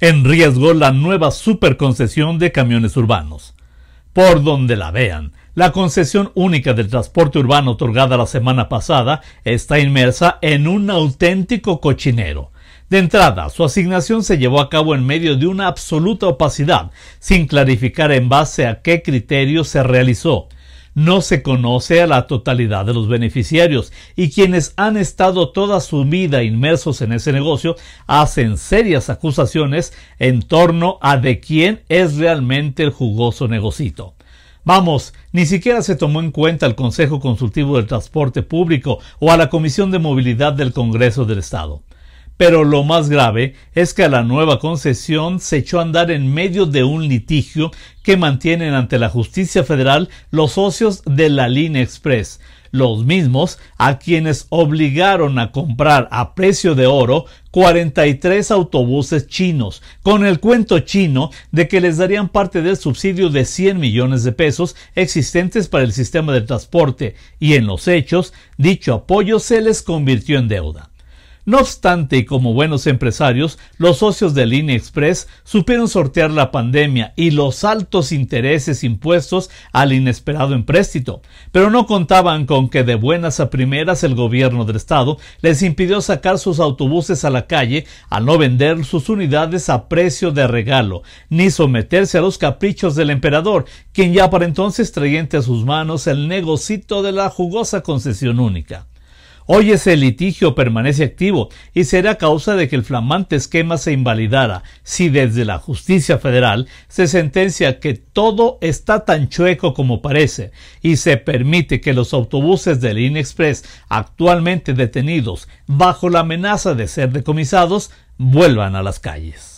en riesgo la nueva superconcesión de camiones urbanos. Por donde la vean, la concesión única del transporte urbano otorgada la semana pasada está inmersa en un auténtico cochinero. De entrada, su asignación se llevó a cabo en medio de una absoluta opacidad, sin clarificar en base a qué criterio se realizó. No se conoce a la totalidad de los beneficiarios y quienes han estado toda su vida inmersos en ese negocio hacen serias acusaciones en torno a de quién es realmente el jugoso negocito. Vamos, ni siquiera se tomó en cuenta al Consejo Consultivo del Transporte Público o a la Comisión de Movilidad del Congreso del Estado. Pero lo más grave es que la nueva concesión se echó a andar en medio de un litigio que mantienen ante la justicia federal los socios de la línea express, los mismos a quienes obligaron a comprar a precio de oro 43 autobuses chinos, con el cuento chino de que les darían parte del subsidio de 100 millones de pesos existentes para el sistema de transporte, y en los hechos, dicho apoyo se les convirtió en deuda. No obstante, y como buenos empresarios, los socios de Línea Express supieron sortear la pandemia y los altos intereses impuestos al inesperado empréstito, pero no contaban con que de buenas a primeras el gobierno del estado les impidió sacar sus autobuses a la calle al no vender sus unidades a precio de regalo, ni someterse a los caprichos del emperador, quien ya para entonces traía entre sus manos el negocito de la jugosa concesión única. Hoy ese litigio permanece activo y será causa de que el flamante esquema se invalidara si desde la justicia federal se sentencia que todo está tan chueco como parece y se permite que los autobuses del Inexpress actualmente detenidos bajo la amenaza de ser decomisados vuelvan a las calles.